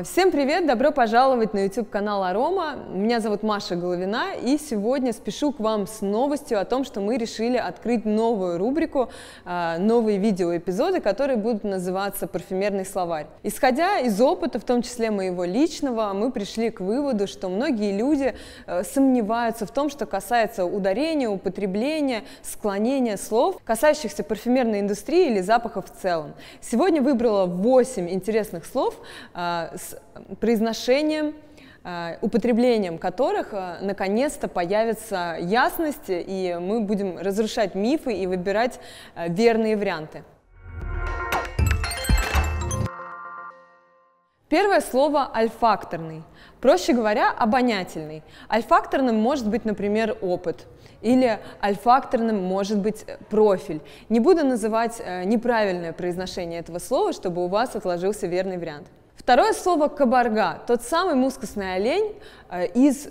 Э, всем привет, добро пожаловать на YouTube канал Арома. Меня зовут Маша Головина, и сегодня спешу к вам с новостью о том, что мы решили открыть новую рубрику, э, новые видеоэпизоды, которые будут называться «Парфюмерный словарь». Исходя из опыта, в том числе моего личного, мы пришли к выводу, что многие люди э, сомневаются в том, что касается ударения, употребления, склонения слов, касающихся парфюмерной индустрии или запахов в целом. Сегодня выбрала 8 интересных слов, с произношением, э, употреблением которых э, наконец-то появится ясность, и мы будем разрушать мифы и выбирать э, верные варианты. Первое слово «альфакторный». Проще говоря, обонятельный. Альфакторным может быть, например, опыт. Или альфакторным может быть профиль. Не буду называть неправильное произношение этого слова, чтобы у вас отложился верный вариант. Второе слово кабарга, тот самый мускусный олень э, из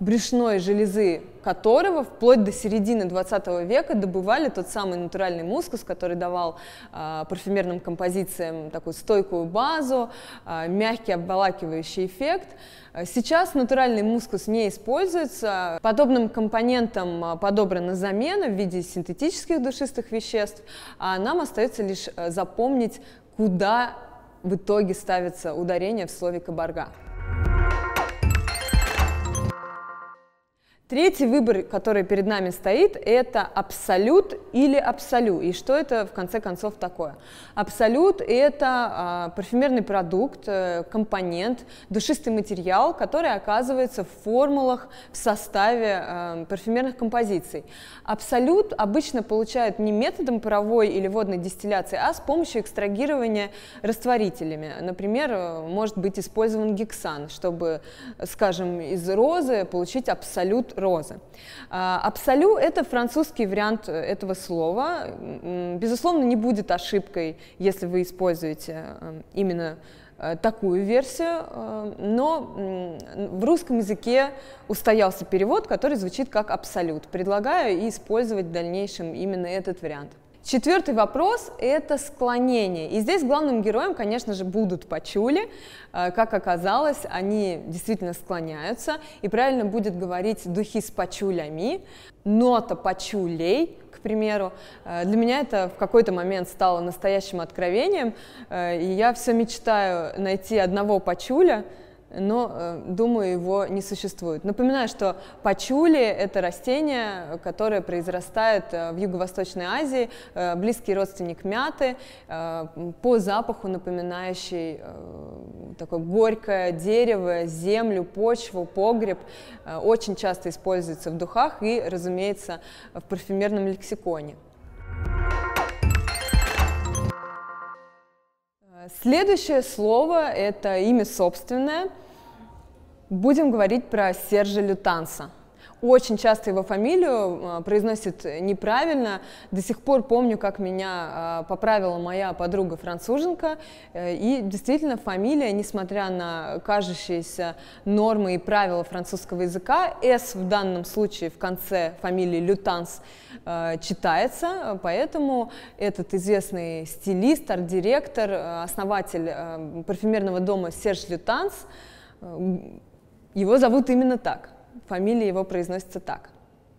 брюшной железы которого вплоть до середины 20 века добывали тот самый натуральный мускус, который давал э, парфюмерным композициям такую стойкую базу, э, мягкий обволакивающий эффект. Э, сейчас натуральный мускус не используется, подобным компонентам э, подобрана замена в виде синтетических душистых веществ, а нам остается лишь запомнить, куда в итоге ставится ударение в слове кабарга. Третий выбор, который перед нами стоит, это абсолют или абсолю. И что это в конце концов такое? Абсолют – это э, парфюмерный продукт, э, компонент, душистый материал, который оказывается в формулах, в составе э, парфюмерных композиций. Абсолют обычно получают не методом паровой или водной дистилляции, а с помощью экстрагирования растворителями. Например, э, может быть использован гексан, чтобы, скажем, из розы получить абсолют розы. А, абсолю – это французский вариант э, этого слова. Безусловно, не будет ошибкой, если вы используете эм, именно э, такую версию, э, но в русском языке устоялся перевод, который звучит как абсолют. Предлагаю использовать в дальнейшем именно этот вариант. Четвертый вопрос – это склонение. И здесь главным героем, конечно же, будут пачули. Э, как оказалось, они действительно склоняются, и правильно будет говорить «духи с пачулями», «нота пачулей», к примеру. Э, для меня это в какой-то момент стало настоящим откровением, э, и я все мечтаю найти одного пачуля, но, э, думаю, его не существует. Напоминаю, что пачули – это растение, которое произрастает э, в Юго-Восточной Азии, э, близкий родственник мяты, по запаху напоминающий такое горькое дерево, землю, почву, погреб. Очень часто используется в духах и, разумеется, в парфюмерном лексиконе. Следующее слово – это имя собственное. Будем говорить про Сержа Лютанса – очень часто его фамилию а, произносит неправильно. До сих пор помню, как меня а, поправила моя подруга француженка. Э, и действительно, фамилия, несмотря на кажущиеся нормы и правила французского языка, S в данном случае в конце фамилии Лютанс э, читается, поэтому этот известный стилист, арт-директор, э, основатель парфюмерного дома Серж Лютанс, его зовут именно так фамилия его произносится так.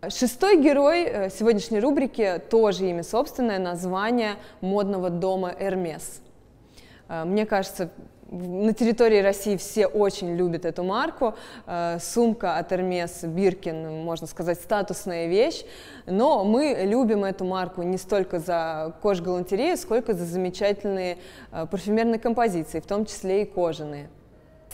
Шестой герой э, сегодняшней рубрики тоже имя собственное, название модного дома «Эрмес». Э, мне кажется, на территории России все очень любят эту марку. Э, сумка от Hermes Birkin, можно сказать, статусная вещь. Но мы любим эту марку не столько за кожгалантерею, сколько за замечательные парфюмерные композиции, в том числе и кожаные.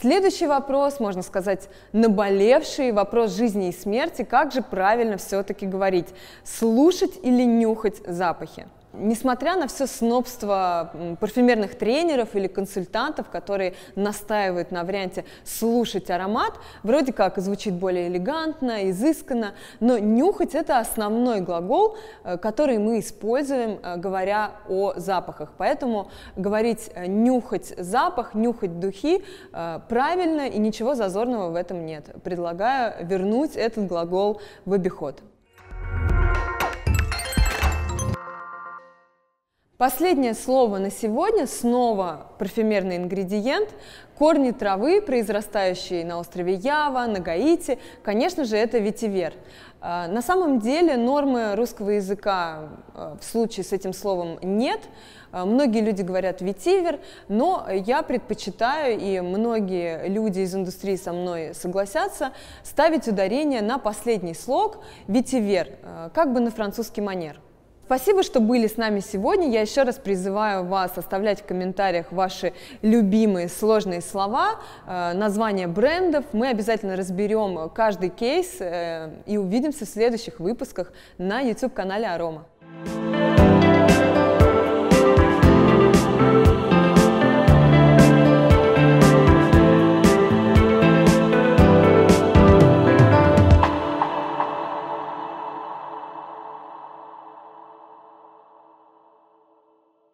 Следующий вопрос, можно сказать, наболевший, вопрос жизни и смерти. Как же правильно все-таки говорить? Слушать или нюхать запахи? Несмотря на все снобство парфюмерных тренеров или консультантов, которые настаивают на варианте слушать аромат, вроде как звучит более элегантно, изысканно, но нюхать это основной глагол, э, который мы используем, э, говоря о запахах. Поэтому говорить э, нюхать запах, нюхать духи правильно и ничего зазорного в этом нет. Предлагаю вернуть этот глагол в обиход. Последнее слово на сегодня снова парфюмерный ингредиент. Корни травы, произрастающие на острове Ява, на Гаити, конечно же, это ветивер. А, на самом деле нормы русского языка а, в случае с этим словом нет. А, многие люди говорят ветивер, но я предпочитаю, и многие люди из индустрии со мной согласятся, ставить ударение на последний слог ветивер, как бы на французский манер. Спасибо, что были с нами сегодня. Я еще раз призываю вас оставлять в комментариях ваши любимые сложные слова, э, названия брендов. Мы обязательно разберем каждый кейс э, и увидимся в следующих выпусках на YouTube-канале Арома.